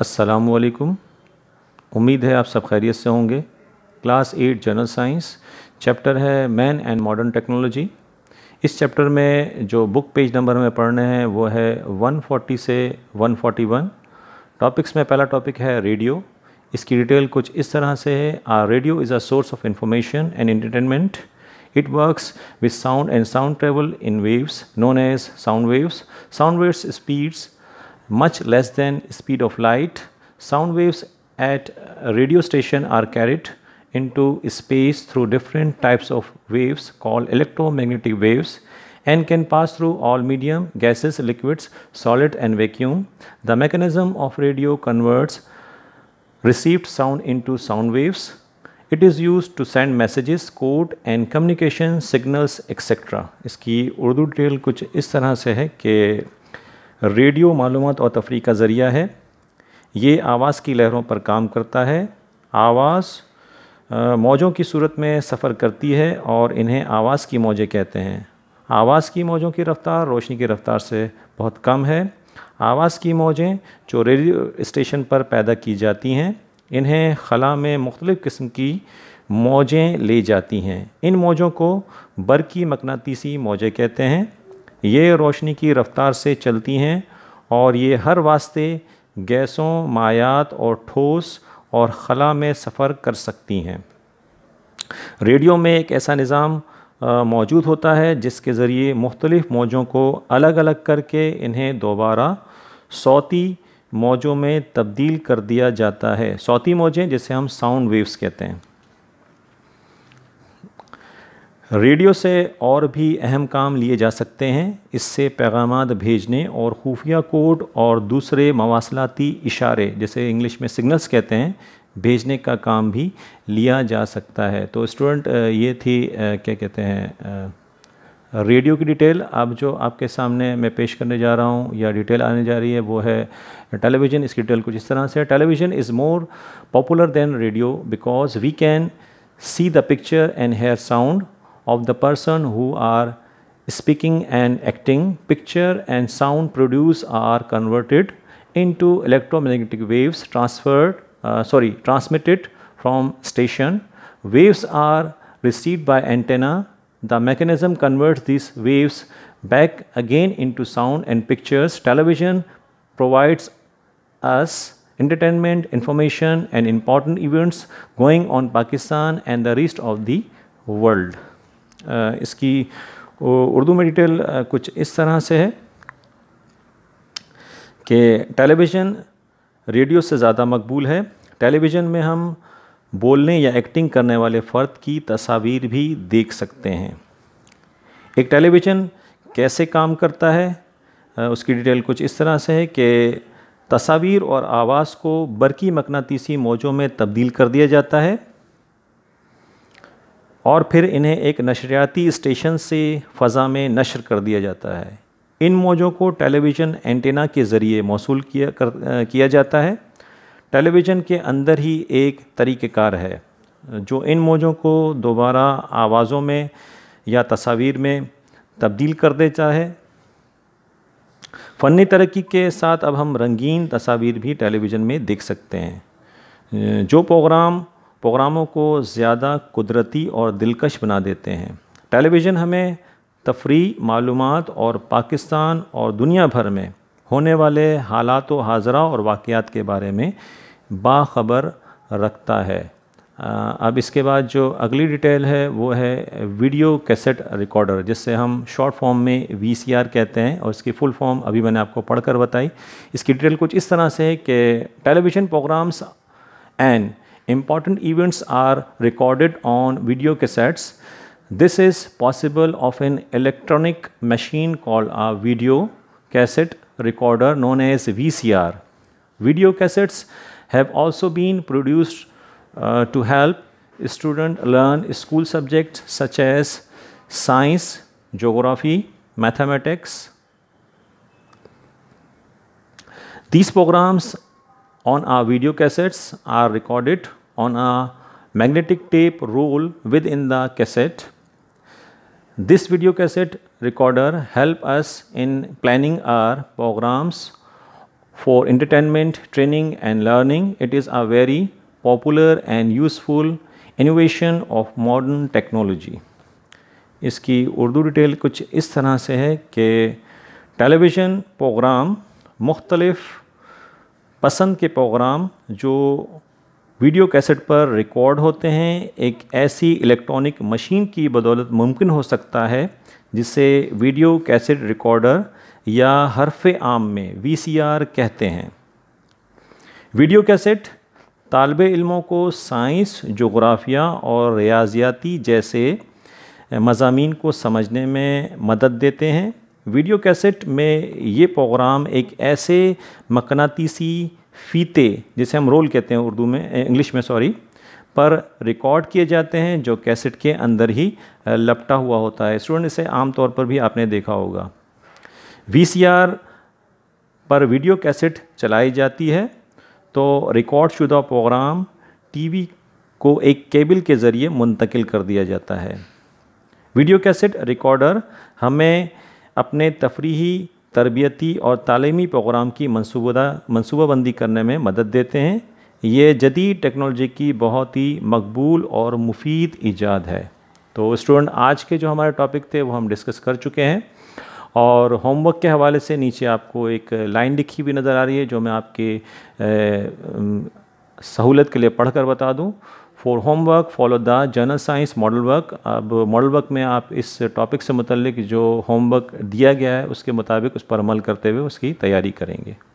असलकुम उम्मीद है आप सब खैरियत से होंगे class eight general science chapter है मैन एंड मॉडर्न टेक्नोलॉजी इस चैप्टर में जो बुक पेज नंबर हमें पढ़ने हैं वो है 140 से 141 टॉपिक्स में पहला टॉपिक है रेडियो इसकी डिटेल कुछ इस तरह से है uh radio is a source of information and entertainment it works with sound and sound travel in waves known as sound waves sound waves speeds much less than speed of light, sound waves at a radio station are carried into space through different types of waves called electromagnetic waves and can pass through all medium, gases, liquids, solid and vacuum. The mechanism of radio converts received sound into sound waves. It is used to send messages, code and communication signals etc. Urdu Urdu kuch is tarah se hai ke. Radio मालूम और तफरी का ज़रिया है ये आवाज़ की लहरों पर काम करता है आवाज़ मौजों की सूरत में सफ़र करती है और इन्हें आवाज़ की मौजें कहते हैं आवाज़ की मौजों की रफ़्तार रोशनी की रफ़्तार से बहुत कम है आवाज़ की मौजें जो रेडियो स्टेशन पर पैदा की जाती हैं इन्हें खला में मुख्तलिफ़ किस्म की मौजें ले जाती हैं इन मौजों को बरकी मकनातीसी मौजें कहते हैं ये रोशनी की रफ्तार से चलती हैं और ये हर वास्ते गैसों मायात और ठोस और खला में सफ़र कर सकती हैं रेडियो में एक ऐसा निज़ाम मौजूद होता है जिसके ज़रिए मुख्तलिफ़ मौजों को अलग अलग करके इन्हें दोबारा सौती मौजों में तब्दील कर दिया जाता है सौती मौजें जिसे हम साउंड वेव्स कहते हैं रेडियो से और भी अहम काम लिए जा सकते हैं इससे पैगाम भेजने और खुफिया कोड और दूसरे मवासलाती इशारे जैसे इंग्लिश में सिग्नल्स कहते हैं भेजने का काम भी लिया जा सकता है तो स्टूडेंट ये थी क्या कहते हैं रेडियो की डिटेल अब जो आपके सामने मैं पेश करने जा रहा हूँ या डिटेल आने जा रही है वो है टेलीविज़न इसकी डिटेल कुछ इस तरह से television is more popular than radio because we can see the picture and hear sound of the person who are speaking and acting, picture and sound produced are converted into electromagnetic waves transferred, uh, sorry, transmitted from station. Waves are received by antenna. The mechanism converts these waves back again into sound and pictures. Television provides us entertainment, information and important events going on Pakistan and the rest of the world. इसकी उर्दू में detail कुछ इस तरह से है कि television radio से ज़्यादा मकबूल है टेलीविज़न में हम बोलने या एक्टिंग करने वाले फ़र्द की तस्वीर भी देख सकते हैं एक टेलीविज़न कैसे काम करता है उसकी डिटेल कुछ इस तरह से है कि तस्वीर और आवाज़ को बरकी मकनातीसी मौजों में तब्दील कर दिया जाता है और फिर इन्हें एक नशरियाती स्टेशन से फ़ा में नशर कर दिया जाता है इन मौजों को टेलीविज़न एंटेना के ज़रिए मौसू किया कर किया जाता है टेलीविज़न के अंदर ही एक तरीक़ार है जो इन मौजों को दोबारा आवाज़ों में या तस्वीर में तब्दील कर देता है फ़नी तरक्की के साथ अब हम रंगीन तस्वीर भी टेलीविज़न में देख सकते हैं जो प्रोग्राम प्रोग्रामों को ज़्यादा कुदरती और दिलकश बना देते हैं टेलीविज़न हमें तफरी मालूम और पाकिस्तान और दुनिया भर में होने वाले हालात व हाजरा और वाक़ात के बारे में बाखबर रखता है अब इसके बाद जो अगली डिटेल है वो है वीडियो कैसेट रिकॉर्डर जिससे हम शॉर्ट फॉर्म में वी कहते हैं और इसकी फुल फॉर्म अभी मैंने आपको पढ़कर बताई इसकी डिटेल कुछ इस तरह से है कि television programs and Important events are recorded on video cassettes. This is possible of an electronic machine called a video cassette recorder known as VCR. Video cassettes have also been produced uh, to help students learn school subjects such as science, geography, mathematics. These programs on our video cassettes are recorded on a magnetic tape roll within the cassette. This video cassette recorder help us in planning our programs for entertainment, training and learning. It is a very popular and useful innovation of modern technology. iski urdu detail kuch is tarah se hai ke television program mukhtalif pasand ke program jo video cassette पर record होते हैं एक ऐसी electronic machine की बदौलत मुमकिन हो सकता है जिसे वीडियो कैसेट रिकॉर्डर या हरफ आम में वी कहते हैं वीडियो कैसेट तालब इलमों को साइंस जोग्राफिया और रियाजियाती जैसे मजामी को समझने में मदद देते हैं वीडियो कैसेट में ये प्रोग्राम एक ऐसे मकनातीसी फीते जिसे हम रोल कहते हैं उर्दू में इंग्लिश में सॉरी पर रिकॉर्ड किए जाते हैं जो कैसेट के अंदर ही लपटा हुआ होता है स्टूडेंट इसे आमतौर पर भी आपने देखा होगा वी पर वीडियो कैसेट चलाई जाती है तो रिकॉर्ड शुदा प्रोग्राम टीवी को एक केबल के ज़रिए मुंतकिल कर दिया जाता है वीडियो कैसेट रिकॉर्डर हमें अपने तफरीही तरबियती और तालीमी प्रोग्राम की मनसूबा मनसूबाबंदी करने में मदद देते हैं ये जदीद टेक्नोलॉजी की बहुत ही मकबूल और मुफीद ईजाद है तो स्टूडेंट आज के जो हमारे टॉपिक थे वो हम डिस्कस कर चुके हैं और होमवर्क के हवाले से नीचे आपको एक लाइन लिखी हुई नज़र आ रही है जो मैं आपके ए, सहूलत के लिए पढ़ कर बता दूँ for homework follow the general science model work अब मॉडल वर्क में आप इस टॉपिक से मुतलिक जो होमवर्क दिया गया है उसके मुताबिक उस पर अमल करते हुए उसकी तैयारी करेंगे